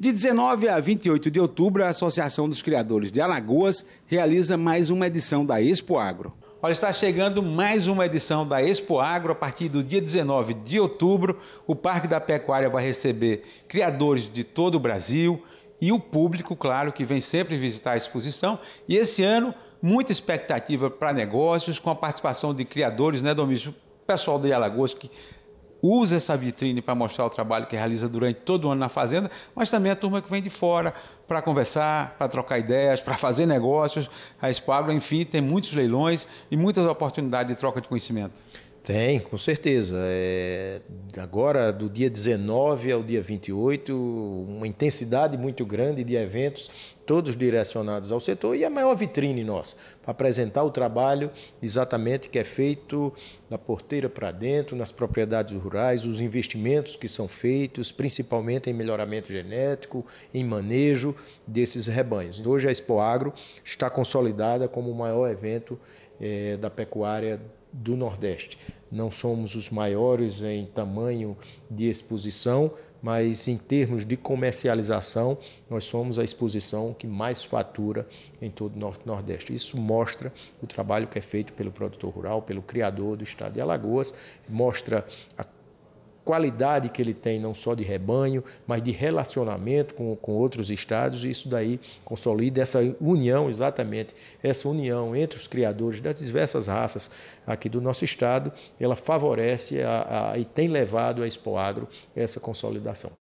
De 19 a 28 de outubro, a Associação dos Criadores de Alagoas realiza mais uma edição da Expo Agro. Olha, está chegando mais uma edição da Expo Agro. A partir do dia 19 de outubro, o Parque da Pecuária vai receber criadores de todo o Brasil e o público, claro, que vem sempre visitar a exposição. E esse ano, muita expectativa para negócios, com a participação de criadores, né, Domingos? O pessoal de Alagoas que usa essa vitrine para mostrar o trabalho que realiza durante todo o ano na fazenda, mas também a turma que vem de fora para conversar, para trocar ideias, para fazer negócios. A Espagro, enfim, tem muitos leilões e muitas oportunidades de troca de conhecimento. Tem, com certeza. É, agora, do dia 19 ao dia 28, uma intensidade muito grande de eventos, todos direcionados ao setor, e a maior vitrine nossa, para apresentar o trabalho exatamente que é feito da porteira para dentro, nas propriedades rurais, os investimentos que são feitos, principalmente em melhoramento genético, em manejo desses rebanhos. Hoje, a Expo Agro está consolidada como o maior evento é, da pecuária do Nordeste. Não somos os maiores em tamanho de exposição, mas em termos de comercialização, nós somos a exposição que mais fatura em todo o Norte e Nordeste. Isso mostra o trabalho que é feito pelo produtor rural, pelo criador do estado de Alagoas, mostra a qualidade que ele tem, não só de rebanho, mas de relacionamento com, com outros estados, e isso daí consolida essa união, exatamente, essa união entre os criadores das diversas raças aqui do nosso estado, ela favorece a, a, e tem levado a Expoagro essa consolidação.